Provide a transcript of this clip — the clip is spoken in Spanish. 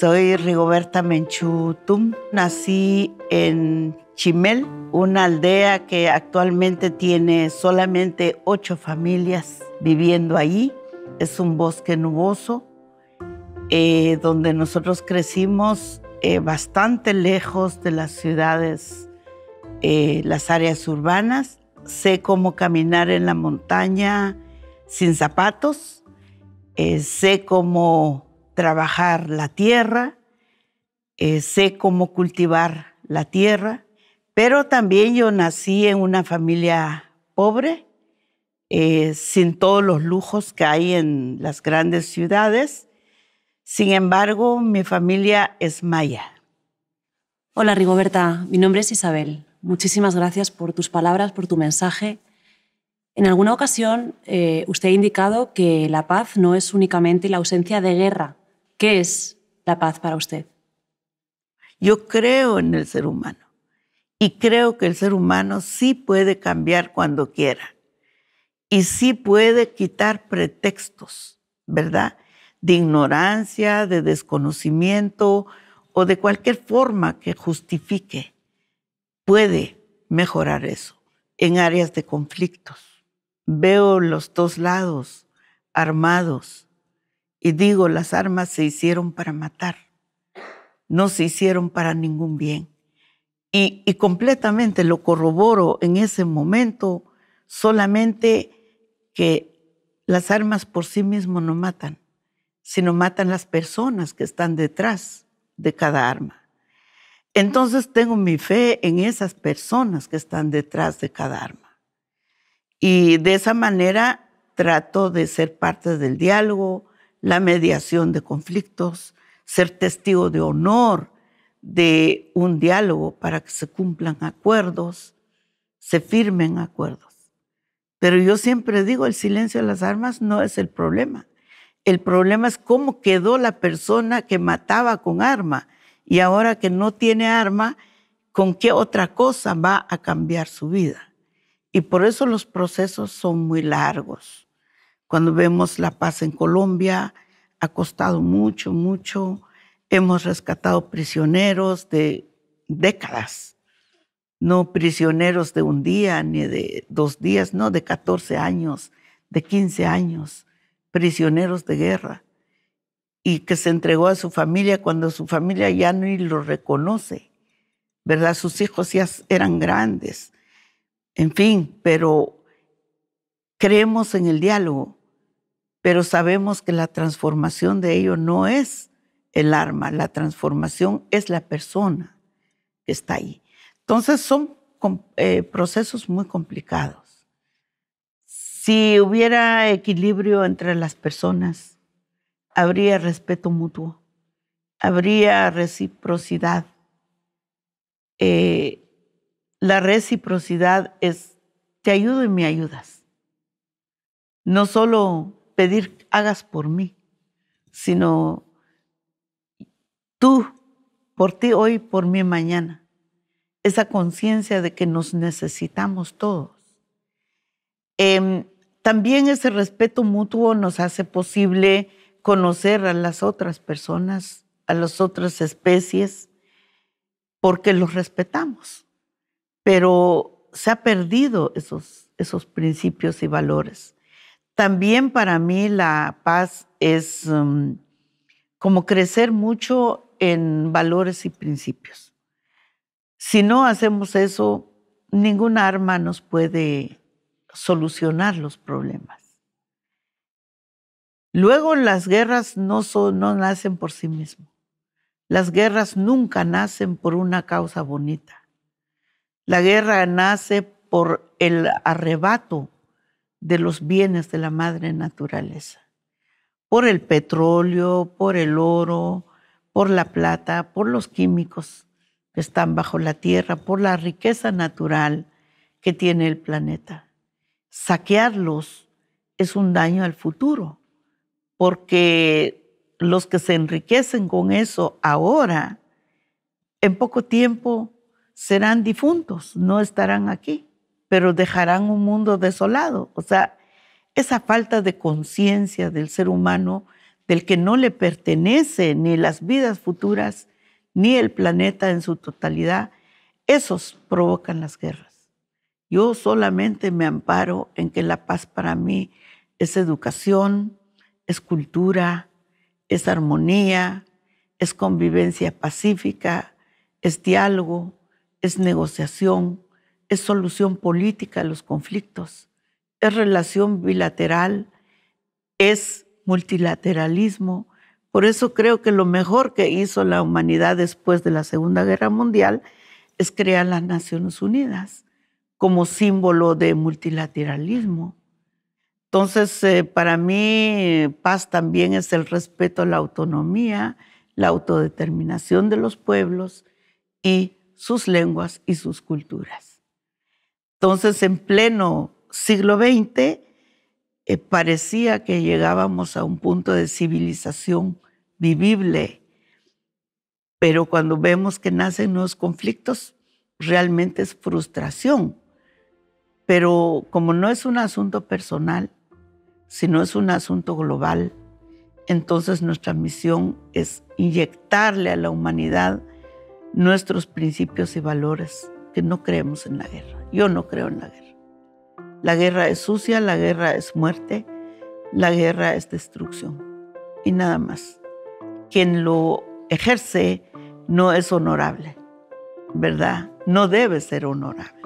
Soy Rigoberta Menchutum. Nací en Chimel, una aldea que actualmente tiene solamente ocho familias viviendo ahí. Es un bosque nuboso eh, donde nosotros crecimos eh, bastante lejos de las ciudades, eh, las áreas urbanas. Sé cómo caminar en la montaña sin zapatos. sé cómo trabajar la tierra, eh, sé cómo cultivar la tierra, pero también yo nací en una familia pobre, eh, sin todos los lujos que hay en las grandes ciudades. Sin embargo, mi familia es maya. Hola Rigoberta, mi nombre es Isabel. Muchísimas gracias por tus palabras, por tu mensaje. En alguna ocasión eh, usted ha indicado que la paz no es únicamente la ausencia de guerra, ¿Qué es la paz para usted? Yo creo en el ser humano y creo que el ser humano sí puede cambiar cuando quiera y sí puede quitar pretextos, ¿verdad? De ignorancia, de desconocimiento o de cualquier forma que justifique. Puede mejorar eso en áreas de conflictos. Veo los dos lados armados y digo, las armas se hicieron para matar, no se hicieron para ningún bien. Y, completamente lo corroboro en ese momento, solamente que las armas por sí mismas no matan, sino matan las personas que están detrás de cada arma. Entonces tengo mi fe en esas personas que están detrás de cada arma. Y de esa manera trato de ser parte del diálogo, la mediación de conflictos, ser testigo de honor de un diálogo para que se cumplan acuerdos, se firmen acuerdos. Pero yo siempre digo, el silencio de las armas no es el problema. El problema es cómo quedó la persona que mataba con arma y ahora que no tiene arma, con qué otra cosa va a cambiar su vida. Y por eso los procesos son muy largos. Cuando vemos la paz en Colombia, ha costado mucho, mucho. Hemos rescatado prisioneros de décadas, no prisioneros de un día ni de dos días, no, de 14 años, de 15 años, prisioneros de guerra, y que se entregó a su familia cuando su familia ya ni lo reconoce, ¿verdad? Sus hijos ya eran grandes, en fin, pero creemos en el diálogo pero sabemos que la transformación de ello no es el arma, la transformación es la persona que está ahí. Entonces son eh, procesos muy complicados. Si hubiera equilibrio entre las personas, habría respeto mutuo, habría reciprocidad. Eh, la reciprocidad es, te ayudo y me ayudas. No solo pedir hagas por mí, sino tú, por ti hoy, por mí mañana. Esa conciencia de que nos necesitamos todos. Em, también ese respeto mutuo nos hace posible conocer a las otras personas, a las otras especies, porque los respetamos. Pero se ha perdido esos, esos principios y valores. También para mí la paz es mm, como crecer mucho en valores y principios. Si no hacemos eso, ningún arma nos puede solucionar los problemas. Luego las guerras no, no nacen por sí mismas. Las guerras nunca nacen por una causa bonita. La guerra nace por el arrebato de los bienes de la madre naturaleza, por el petróleo, por el oro, por la plata, por los químicos que están bajo la tierra, por la riqueza natural que tiene el planeta. Saquearlos es un daño al futuro, porque los que se enriquecen con eso ahora, en poco tiempo serán difuntos, no estarán aquí pero dejarán un mundo desolado. O sea, esa falta de conciencia del ser humano, del que no le pertenece ni las vidas futuras, ni el planeta en su totalidad, esos provocan las guerras. Yo solamente me amparo en que la paz para mí es educación, es cultura, es armonía, es convivencia pacífica, es diálogo, es negociación, es solución política a los conflictos, es relación bilateral, es multilateralismo. Por eso creo que lo mejor que hizo la humanidad después de la Segunda Guerra Mundial es crear las Naciones Unidas como símbolo de multilateralismo. Entonces, eh, para mí, paz también es el respeto a la autonomía, la autodeterminación de los pueblos y sus lenguas y sus culturas. Entonces, en pleno siglo XX, eh, parecía que llegábamos a un punto de civilización vivible, pero cuando vemos que nacen nuevos conflictos, realmente es frustración. Pero como no es un asunto personal, sino es un asunto global, entonces nuestra misión es inyectarle a la humanidad nuestros principios y valores que no creemos en la guerra. Yo no creo en la guerra. La guerra es sucia, la guerra es muerte, la guerra es destrucción y nada más. Quien lo ejerce no es honorable, ¿verdad? No debe ser honorable.